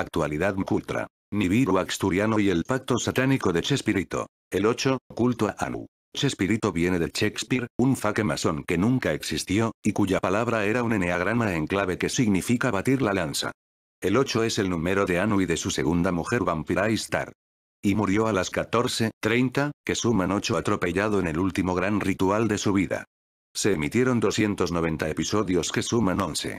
Actualidad Cultra. Nibiru Axturiano y el Pacto Satánico de Chespirito. El 8. Culto a Anu. Chespirito viene de Shakespeare, un faque masón que nunca existió, y cuya palabra era un eneagrama en clave que significa batir la lanza. El 8 es el número de Anu y de su segunda mujer vampira Star. Y murió a las 14.30, que suman 8 atropellado en el último gran ritual de su vida. Se emitieron 290 episodios que suman 11.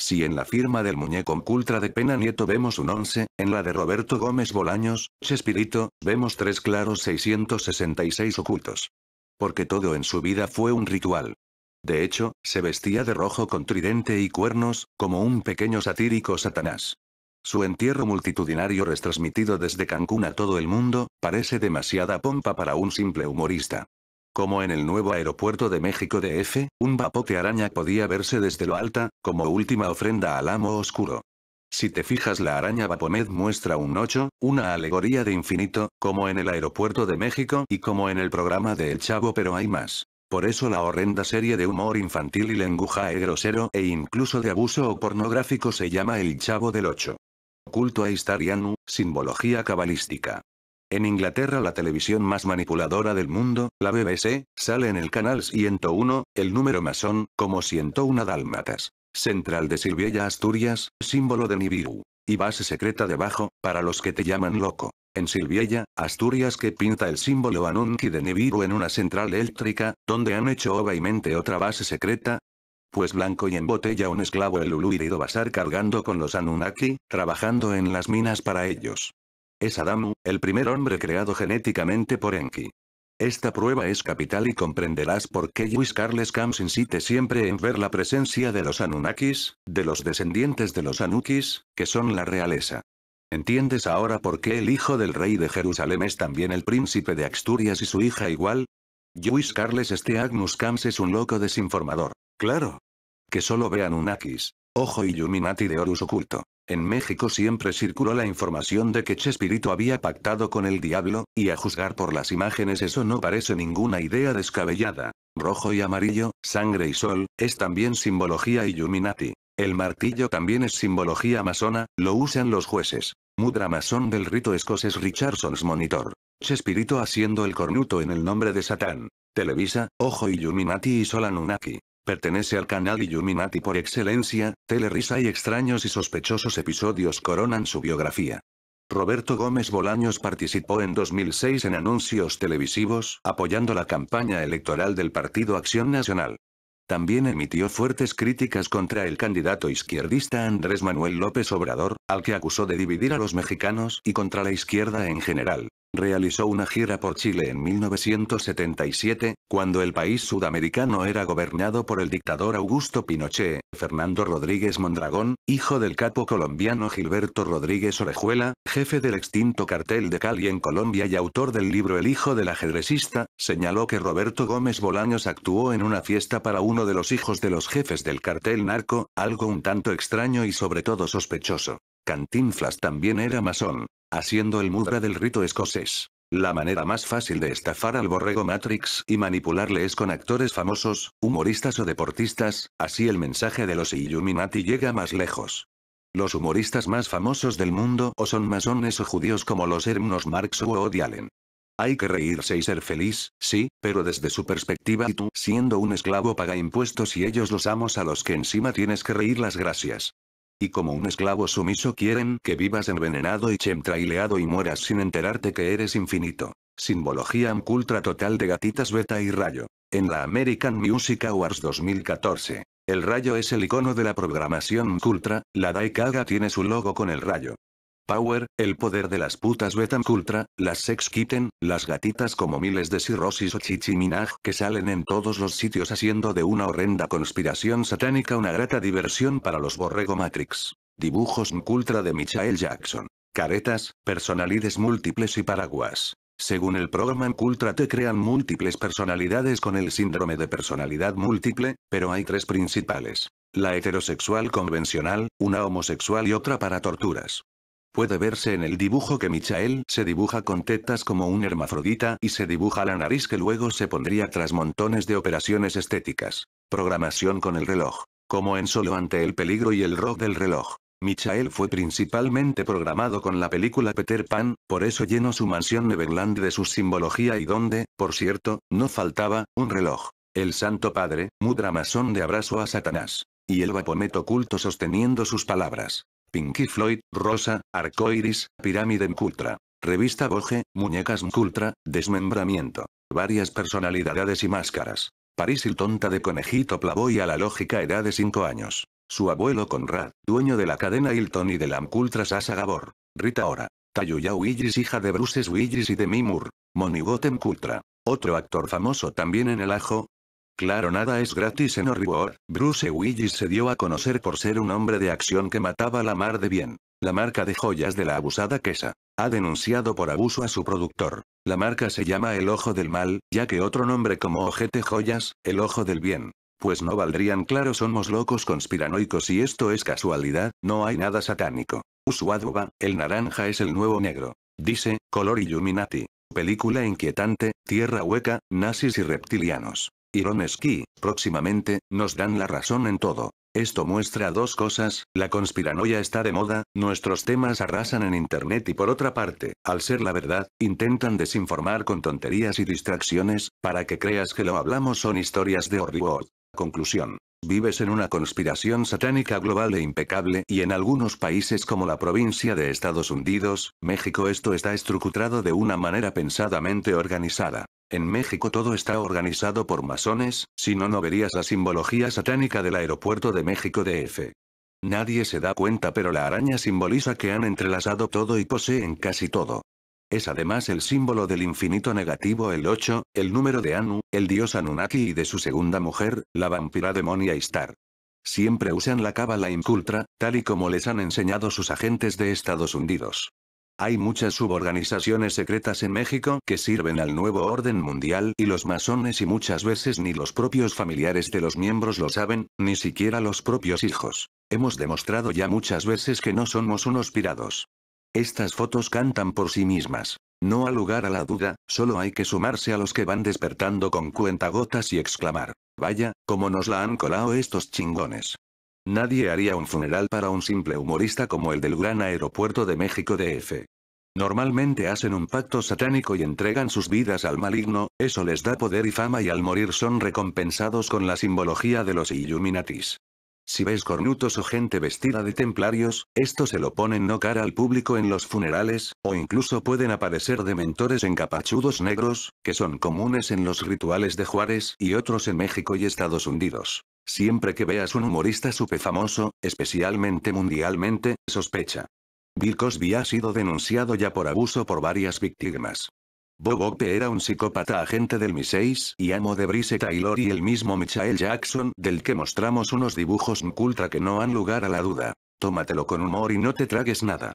Si en la firma del muñeco Cultra de Pena Nieto vemos un 11, en la de Roberto Gómez Bolaños, Chespirito, vemos tres claros 666 ocultos. Porque todo en su vida fue un ritual. De hecho, se vestía de rojo con tridente y cuernos, como un pequeño satírico Satanás. Su entierro multitudinario retransmitido desde Cancún a todo el mundo, parece demasiada pompa para un simple humorista. Como en el nuevo aeropuerto de México de F, un vapote araña podía verse desde lo alta, como última ofrenda al amo oscuro. Si te fijas la araña Vapomed muestra un 8, una alegoría de infinito, como en el aeropuerto de México y como en el programa de El Chavo pero hay más. Por eso la horrenda serie de humor infantil y lenguaje grosero e incluso de abuso o pornográfico se llama El Chavo del 8. Culto a Istarianu, simbología cabalística. En Inglaterra la televisión más manipuladora del mundo, la BBC, sale en el canal 101, el número masón, como 101 dálmatas. Central de Silviella Asturias, símbolo de Nibiru. Y base secreta debajo, para los que te llaman loco. En Silviella, Asturias que pinta el símbolo Anunki de Nibiru en una central eléctrica, donde han hecho obviamente otra base secreta, pues blanco y botella un esclavo el Ulú Basar cargando con los Anunnaki, trabajando en las minas para ellos. Es Adamu, el primer hombre creado genéticamente por Enki. Esta prueba es capital y comprenderás por qué Lewis Carles Camps insiste siempre en ver la presencia de los Anunnakis, de los descendientes de los Anukis, que son la realeza. ¿Entiendes ahora por qué el hijo del rey de Jerusalén es también el príncipe de Asturias y su hija igual? luis Carles este Agnus Camps es un loco desinformador. Claro. Que solo vean Anunnakis. Ojo Illuminati de Horus oculto. En México siempre circuló la información de que Chespirito había pactado con el diablo, y a juzgar por las imágenes eso no parece ninguna idea descabellada. Rojo y amarillo, sangre y sol, es también simbología Illuminati. El martillo también es simbología masona, lo usan los jueces. Mudra masón del rito escocés Richardson's Monitor. Chespirito haciendo el cornuto en el nombre de Satán. Televisa, Ojo Illuminati y Sol Anunnaki. Pertenece al canal Illuminati por excelencia, Telerisa y extraños y sospechosos episodios coronan su biografía. Roberto Gómez Bolaños participó en 2006 en anuncios televisivos, apoyando la campaña electoral del Partido Acción Nacional. También emitió fuertes críticas contra el candidato izquierdista Andrés Manuel López Obrador, al que acusó de dividir a los mexicanos y contra la izquierda en general. Realizó una gira por Chile en 1977, cuando el país sudamericano era gobernado por el dictador Augusto Pinochet, Fernando Rodríguez Mondragón, hijo del capo colombiano Gilberto Rodríguez Orejuela, jefe del extinto cartel de Cali en Colombia y autor del libro El hijo del ajedrecista, señaló que Roberto Gómez Bolaños actuó en una fiesta para uno de los hijos de los jefes del cartel narco, algo un tanto extraño y sobre todo sospechoso. Cantinflas también era masón, haciendo el mudra del rito escocés. La manera más fácil de estafar al borrego Matrix y manipularle es con actores famosos, humoristas o deportistas, así el mensaje de los Illuminati llega más lejos. Los humoristas más famosos del mundo o son masones o judíos como los hermanos Marx o Odialen. Hay que reírse y ser feliz, sí, pero desde su perspectiva y tú, siendo un esclavo, paga impuestos y ellos los amos a los que encima tienes que reír las gracias. Y como un esclavo sumiso quieren que vivas envenenado y chemtraileado y mueras sin enterarte que eres infinito. Simbología cultra total de gatitas beta y rayo. En la American Music Awards 2014. El rayo es el icono de la programación cultra, la Daikaga tiene su logo con el rayo. Power, el poder de las putas Betancultra, las Sex Kitten, las gatitas como miles de cirrosis o chichiminaj que salen en todos los sitios haciendo de una horrenda conspiración satánica una grata diversión para los borrego Matrix. Dibujos cultra de Michael Jackson. Caretas, personalidades múltiples y paraguas. Según el programa Cultra te crean múltiples personalidades con el síndrome de personalidad múltiple, pero hay tres principales. La heterosexual convencional, una homosexual y otra para torturas. Puede verse en el dibujo que Michael se dibuja con tetas como un hermafrodita y se dibuja la nariz que luego se pondría tras montones de operaciones estéticas. Programación con el reloj. Como en Solo ante el peligro y el rock del reloj. Michael fue principalmente programado con la película Peter Pan, por eso llenó su mansión Neverland de su simbología y donde, por cierto, no faltaba, un reloj. El Santo Padre, mudra masón de abrazo a Satanás. Y el Vapometo culto sosteniendo sus palabras. Pinky Floyd, Rosa, Arcoiris, Pirámide Mkultra. Revista Boge, Muñecas Mkultra, Desmembramiento. Varias personalidades y máscaras. París Hilton, tonta de conejito Plavoy a la lógica edad de 5 años. Su abuelo Conrad, dueño de la cadena Hilton y de la Mkultra Sasa Gabor. Rita Ora. Tayuya Willis hija de Bruce Willis y de Mimur. Monigot Mkultra, Otro actor famoso también en el ajo, Claro nada es gratis en Horribor, Bruce Willis se dio a conocer por ser un hombre de acción que mataba la mar de bien. La marca de joyas de la abusada Kesa. Ha denunciado por abuso a su productor. La marca se llama El Ojo del Mal, ya que otro nombre como Ojete Joyas, El Ojo del Bien. Pues no valdrían claro somos locos conspiranoicos y esto es casualidad, no hay nada satánico. Usuaduba, el naranja es el nuevo negro. Dice, color Illuminati. Película inquietante, tierra hueca, nazis y reptilianos y próximamente, nos dan la razón en todo. Esto muestra dos cosas, la conspiranoia está de moda, nuestros temas arrasan en internet y por otra parte, al ser la verdad, intentan desinformar con tonterías y distracciones, para que creas que lo hablamos son historias de Hollywood. Conclusión. Vives en una conspiración satánica global e impecable y en algunos países como la provincia de Estados Unidos, México esto está estructurado de una manera pensadamente organizada. En México todo está organizado por masones, si no no verías la simbología satánica del aeropuerto de México de DF. Nadie se da cuenta pero la araña simboliza que han entrelazado todo y poseen casi todo. Es además el símbolo del infinito negativo el 8, el número de Anu, el dios Anunnaki y de su segunda mujer, la vampira demonia Star. Siempre usan la cábala incultra, tal y como les han enseñado sus agentes de Estados Unidos. Hay muchas suborganizaciones secretas en México que sirven al nuevo orden mundial y los masones y muchas veces ni los propios familiares de los miembros lo saben, ni siquiera los propios hijos. Hemos demostrado ya muchas veces que no somos unos pirados. Estas fotos cantan por sí mismas. No ha lugar a la duda, solo hay que sumarse a los que van despertando con cuentagotas y exclamar. Vaya, cómo nos la han colado estos chingones. Nadie haría un funeral para un simple humorista como el del gran aeropuerto de México DF. Normalmente hacen un pacto satánico y entregan sus vidas al maligno, eso les da poder y fama y al morir son recompensados con la simbología de los Illuminatis. Si ves cornutos o gente vestida de templarios, esto se lo ponen no cara al público en los funerales, o incluso pueden aparecer dementores en capachudos negros, que son comunes en los rituales de Juárez y otros en México y Estados Unidos. Siempre que veas un humorista famoso, especialmente mundialmente, sospecha. Bill Cosby ha sido denunciado ya por abuso por varias víctimas. Bob era un psicópata agente del Mi-6 y amo de Brice Taylor y el mismo Michael Jackson, del que mostramos unos dibujos cultra que no han lugar a la duda. Tómatelo con humor y no te tragues nada.